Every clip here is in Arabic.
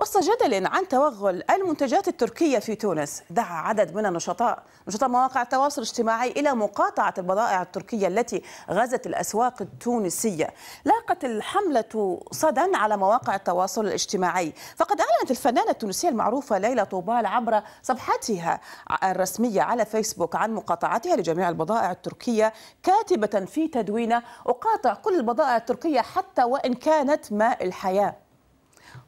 وسط جدل عن توغل المنتجات التركية في تونس دعا عدد من النشطاء نشطاء مواقع التواصل الاجتماعي إلى مقاطعة البضائع التركية التي غزت الأسواق التونسية لاقت الحملة صدى على مواقع التواصل الاجتماعي فقد أعلنت الفنانة التونسية المعروفة ليلى طوبال عبر صفحتها الرسمية على فيسبوك عن مقاطعتها لجميع البضائع التركية كاتبة في تدوينة أقاطع كل البضائع التركية حتى وإن كانت ماء الحياة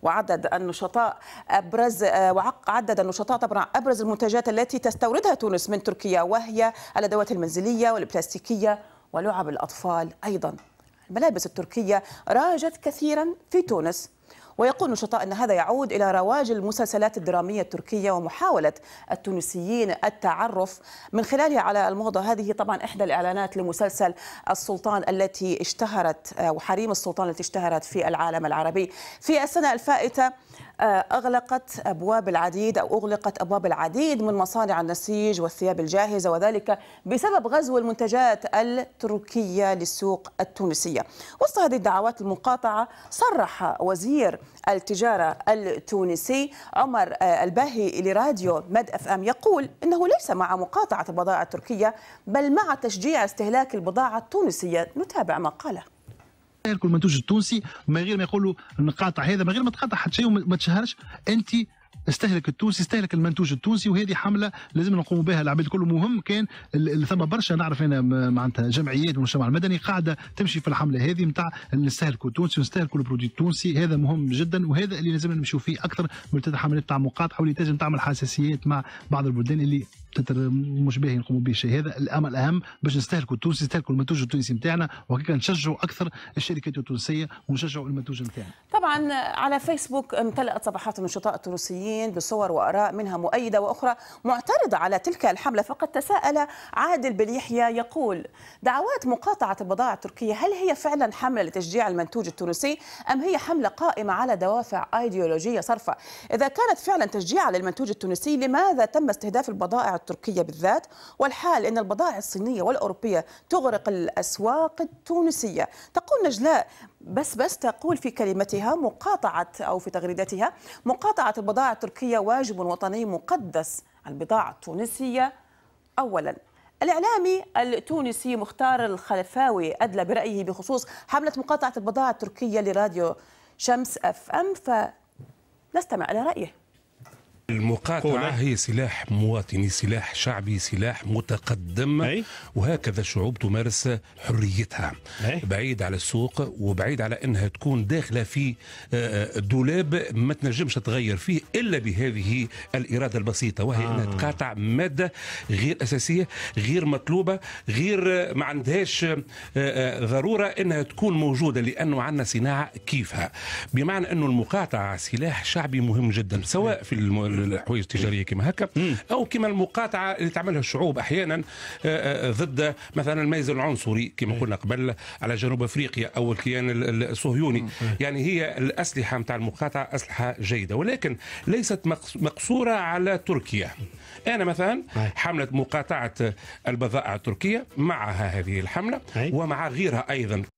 وعدد النشطاء أبرز آه، وعدد النشطاء طبعا أبرز المنتجات التي تستوردها تونس من تركيا وهي الأدوات المنزلية والبلاستيكية ولعب الأطفال أيضا الملابس التركية راجت كثيرا في تونس ويقول نشطاء أن هذا يعود إلى رواج المسلسلات الدرامية التركية ومحاولة التونسيين التعرف من خلالها على الموضة هذه طبعا إحدى الإعلانات لمسلسل السلطان التي اشتهرت وحريم السلطان التي اشتهرت في العالم العربي في السنة الفائتة آه، أغلقت أبواب العديد أو أغلقت أبواب العديد من مصانع النسيج والثياب الجاهزة وذلك بسبب غزو المنتجات التركية للسوق التونسية وسط هذه الدعوات المقاطعة صرح وزير التجارة التونسي عمر آه، الباهي لراديو مد اف ام يقول انه ليس مع مقاطعة البضاعة التركية بل مع تشجيع استهلاك البضاعة التونسية نتابع ما قاله كل المنتوج التونسي من غير ما يقولوا نقاطع هذا من غير ما تقاطع حتى شيء وما تشهرش انت استهلك التونسي استهلك المنتوج التونسي وهذه حمله لازم نقوم بها العباد كله مهم كان ثم برشا نعرف انا معناتها جمعيات والمجتمع المدني قاعده تمشي في الحمله هذه نتاع نستهلكوا التونسي ونستهلكوا البرودوي التونسي هذا مهم جدا وهذا اللي لازم نمشوا فيه اكثر من حملات تاع مقاطعه واللي تنجم تعمل حساسيات مع بعض البلدان اللي باهي نقوموا به شيء هذا الامر الاهم باش نستهلكوا التونسي نستهلكوا المنتوج التونسي نتاعنا وهكا نشجعوا اكثر الشركات التونسيه ونشجعوا المنتوج نتاعنا. طبعا على فيسبوك امتلأت صفحات النشطاء التونسيين بصور واراء منها مؤيده واخرى معترضه على تلك الحمله فقد تساءل عادل بليحيى يقول دعوات مقاطعه البضائع التركيه هل هي فعلا حمله لتشجيع المنتوج التونسي ام هي حمله قائمه على دوافع ايديولوجيه صرفه؟ اذا كانت فعلا تشجيع للمنتوج التونسي لماذا تم استهداف البضائع التركية بالذات والحال أن البضائع الصينية والأوروبية تغرق الأسواق التونسية تقول نجلاء بس بس تقول في كلمتها مقاطعة أو في تغريدتها مقاطعة البضائع التركية واجب وطني مقدس البضاعة التونسية أولا الإعلامي التونسي مختار الخلفاوي أدلى برأيه بخصوص حملة مقاطعة البضاعة التركية لراديو شمس أف أم فنستمع إلى رأيه المقاطعة هي سلاح مواطني سلاح شعبي سلاح متقدم أي؟ وهكذا الشعوب تمارس حريتها أي؟ بعيد على السوق وبعيد على أنها تكون داخلة في آه، آه، دولاب ما تنجمش تغير فيه إلا بهذه الإرادة البسيطة وهي آه. أنها تقاطع مادة غير أساسية غير مطلوبة غير ما عندهاش آه، ضرورة أنها تكون موجودة لأنه عندنا صناعة كيفها بمعنى أنه المقاطعة سلاح شعبي مهم جدا سواء في الحوايج التجاريه كما هكا او كما المقاطعه اللي تعملها الشعوب احيانا آه، آه، ضد مثلا الميز العنصري كما قلنا قبل على جنوب افريقيا او الكيان الصهيوني يعني هي الاسلحه نتاع المقاطعه اسلحه جيده ولكن ليست مقصوره على تركيا انا مثلا حمله مقاطعه البضائع التركيه معها هذه الحمله ومع غيرها ايضا